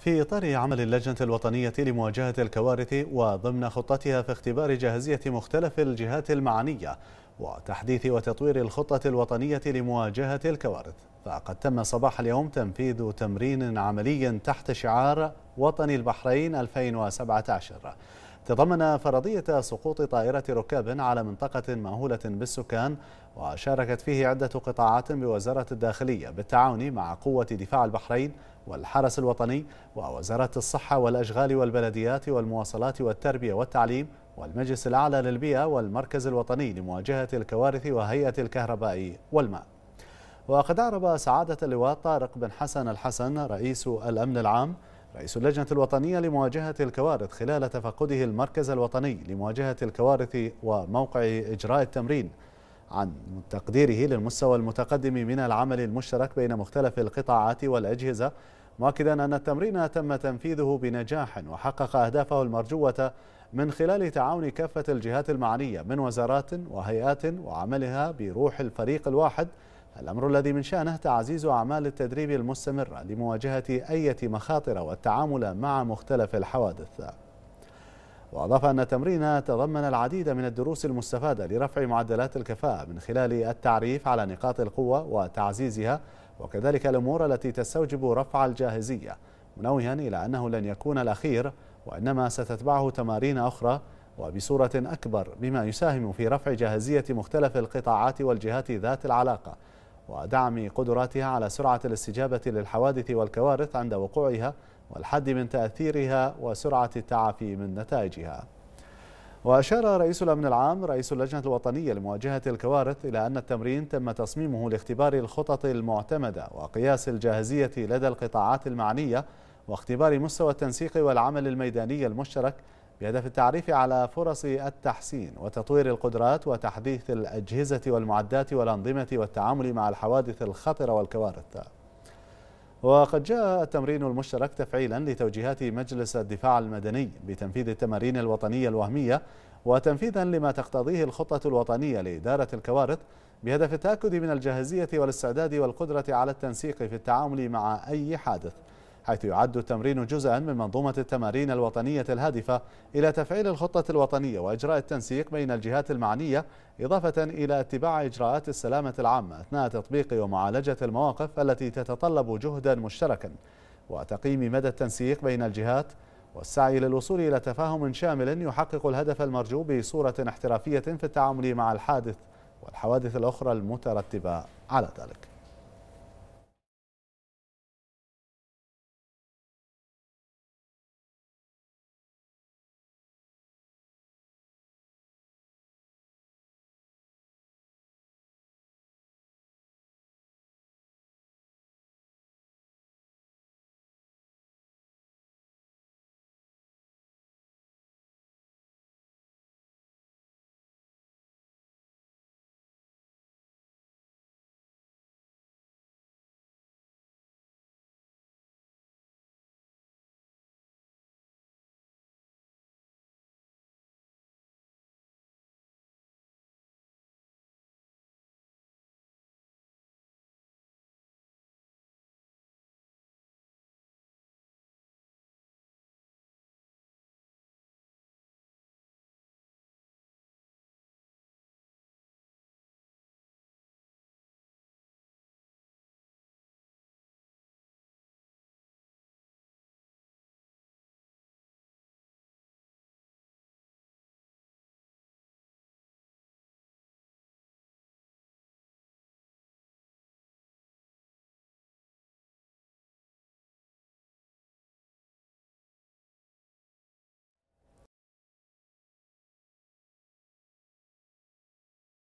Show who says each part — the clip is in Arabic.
Speaker 1: في إطار عمل اللجنة الوطنية لمواجهة الكوارث وضمن خطتها في اختبار جاهزية مختلف الجهات المعنية وتحديث وتطوير الخطة الوطنية لمواجهة الكوارث فقد تم صباح اليوم تنفيذ تمرين عملي تحت شعار وطني البحرين 2017 تضمن فرضية سقوط طائرة ركاب على منطقة مأهولة بالسكان وشاركت فيه عدة قطاعات بوزارة الداخلية بالتعاون مع قوة دفاع البحرين والحرس الوطني ووزارة الصحة والأشغال والبلديات والمواصلات والتربية والتعليم والمجلس الأعلى للبيئة والمركز الوطني لمواجهة الكوارث وهيئة الكهرباء والماء وقد أعرب سعادة اللواء طارق بن حسن الحسن رئيس الأمن العام رئيس اللجنة الوطنية لمواجهة الكوارث خلال تفقده المركز الوطني لمواجهة الكوارث وموقع إجراء التمرين عن تقديره للمستوى المتقدم من العمل المشترك بين مختلف القطاعات والأجهزة مؤكدا أن التمرين تم تنفيذه بنجاح وحقق أهدافه المرجوة من خلال تعاون كافة الجهات المعنية من وزارات وهيئات وعملها بروح الفريق الواحد الأمر الذي من شأنه تعزيز أعمال التدريب المستمرة لمواجهة أي مخاطر والتعامل مع مختلف الحوادث وأضاف أن التمرين تضمن العديد من الدروس المستفادة لرفع معدلات الكفاءة من خلال التعريف على نقاط القوة وتعزيزها وكذلك الأمور التي تستوجب رفع الجاهزية منوها إلى أنه لن يكون الأخير وإنما ستتبعه تمارين أخرى وبصورة أكبر بما يساهم في رفع جاهزية مختلف القطاعات والجهات ذات العلاقة ودعم قدراتها على سرعة الاستجابة للحوادث والكوارث عند وقوعها والحد من تأثيرها وسرعة التعافي من نتائجها وأشار رئيس الأمن العام رئيس اللجنة الوطنية لمواجهة الكوارث إلى أن التمرين تم تصميمه لاختبار الخطط المعتمدة وقياس الجاهزية لدى القطاعات المعنية واختبار مستوى التنسيق والعمل الميداني المشترك بهدف التعريف على فرص التحسين وتطوير القدرات وتحديث الأجهزة والمعدات والأنظمة والتعامل مع الحوادث الخطرة والكوارث وقد جاء التمرين المشترك تفعيلا لتوجيهات مجلس الدفاع المدني بتنفيذ التمارين الوطنية الوهمية وتنفيذا لما تقتضيه الخطة الوطنية لإدارة الكوارث بهدف التأكد من الجاهزية والاستعداد والقدرة على التنسيق في التعامل مع أي حادث حيث يعد التمرين جزءا من منظومة التمارين الوطنية الهادفة إلى تفعيل الخطة الوطنية وإجراء التنسيق بين الجهات المعنية إضافة إلى اتباع إجراءات السلامة العامة أثناء تطبيق ومعالجة المواقف التي تتطلب جهدا مشتركا وتقييم مدى التنسيق بين الجهات والسعي للوصول إلى تفاهم شامل يحقق الهدف المرجو بصورة احترافية في التعامل مع الحادث والحوادث الأخرى المترتبة على ذلك